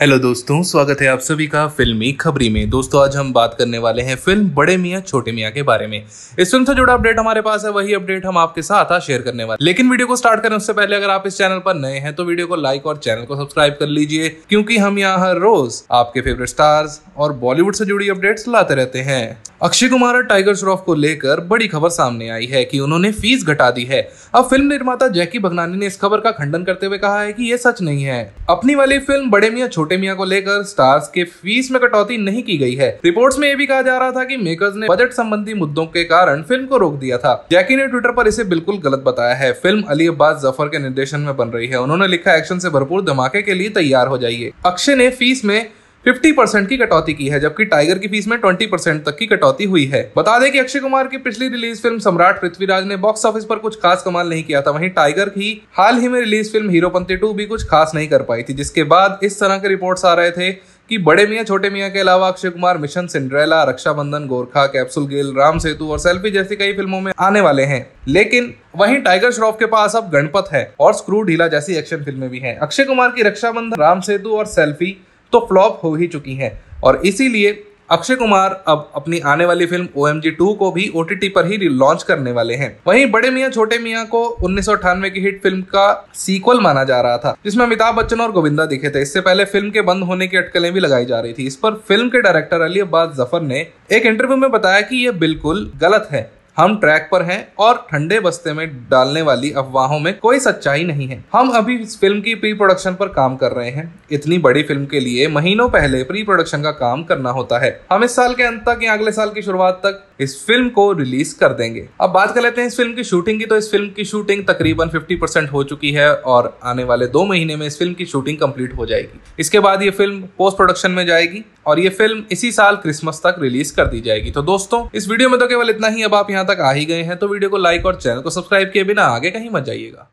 hello दोस्तों स्वागत है आप सभी का फिल्मी खबरी में दोस्तों आज हम बात करने वाले हैं फिल्म बड़े मियाँ छोटे मियाँ के बारे में इस फिल्म से जुड़ा अपडेट हमारे पास है वही अपडेट हम आपके साथ आ शेयर करने वाले लेकिन वीडियो को स्टार्ट करने से पहले अगर आप इस चैनल पर नए हैं तो वीडियो को लाइक और चैनल को सब्सक्राइब कर लीजिए क्योंकि हम यहाँ हर रोज आपके फेवरेट स्टार्स और बॉलीवुड से जुड़ी अपडेट्स लाते रहते हैं अक्षय कुमार और टाइगर श्रॉफ को लेकर बड़ी खबर सामने आई है कि उन्होंने फीस घटा दी है अब फिल्म निर्माता जैकी भगनानी ने इस खबर का खंडन करते हुए कहा है कि यह सच नहीं है अपनी वाली फिल्म बड़े मियाँ छोटे मियाँ को लेकर स्टार्स के फीस में कटौती नहीं की गई है रिपोर्ट्स में यह भी कहा जा रहा था की मेकर्स ने बजट संबंधी मुद्दों के कारण फिल्म को रोक दिया था जैकी ने ट्विटर पर इसे बिल्कुल गलत बताया है फिल्म अली अब्बास जफर के निर्देशन में बन रही है उन्होंने लिखा एक्शन से भरपूर धमाके के लिए तैयार हो जाइए अक्षय ने फीस में 50 परसेंट की कटौती की है जबकि टाइगर की फीस में 20 परसेंट तक की कटौती हुई है बता दें कि अक्षय कुमार की पिछली रिलीज फिल्म सम्राट पृथ्वीराज ने बॉक्स ऑफिस पर कुछ खास कमाल नहीं किया था वहीं टाइगर की हाल ही में रिलीज फिल्म हीरोपंती टू भी कुछ खास नहीं कर पाई थी जिसके बाद इस तरह के रिपोर्ट्स आ रहे थे कि बड़े मियाँ छोटे मियाँ के अलावा Akshay Kumar mission Cinderella Raksha Bandhan Gorkha capsule Gill Ram Setu और सेल्फी जैसी कई फिल्मों में आने वाले हैं लेकिन वहीं टाइगर श्रॉफ के पास अब गणपत है और स्क्रू ढीला जैसी एक्शन फिल्में भी हैं अक्षय कुमार की रक्षाबंधन राम सेतु और सेल्फी तो फ्लॉप हो ही चुकी हैं और इसीलिए अक्षय कुमार अब अपनी आने वाली film O M G two को भी ओ टी पर ही लॉन्च करने वाले हैं वहीं बड़े मियाँ छोटे मियाँ को उन्नीस की हिट फिल्म का सीक्वल माना जा रहा था जिसमें अमिताभ बच्चन और गोविंदा दिखे थे इससे पहले फिल्म के बंद होने की अटकलें भी लगाई जा रही थी इस पर फिल्म के डायरेक्टर अली अब्बास जफर ने एक इंटरव्यू में बताया कि ये बिल्कुल गलत है हम ट्रैक पर हैं और ठंडे बस्ते में डालने वाली अफवाहों में कोई सच्चाई नहीं है हम अभी इस फिल्म की प्री प्रोडक्शन पर काम कर रहे हैं इतनी बड़ी फिल्म के लिए महीनों पहले प्री प्रोडक्शन का काम करना होता है हम इस साल के अंत तक या अगले साल की शुरुआत तक इस फिल्म को रिलीज कर देंगे अब बात कर लेते हैं इस फिल्म की शूटिंग की तो इस फिल्म की शूटिंग तकरीबन 50 परसेंट हो चुकी है और आने वाले दो महीने में इस फिल्म की शूटिंग कंप्लीट हो जाएगी इसके बाद ये फिल्म पोस्ट प्रोडक्शन में जाएगी और ये फिल्म इसी साल क्रिसमस तक रिलीज कर दी जाएगी तो दोस्तों इस वीडियो में तो केवल इतना ही अब आप यहाँ तक आ ही गए हैं तो वीडियो को लाइक और चैनल को सब्सक्राइब किए बिना आगे कहीं मत जाइएगा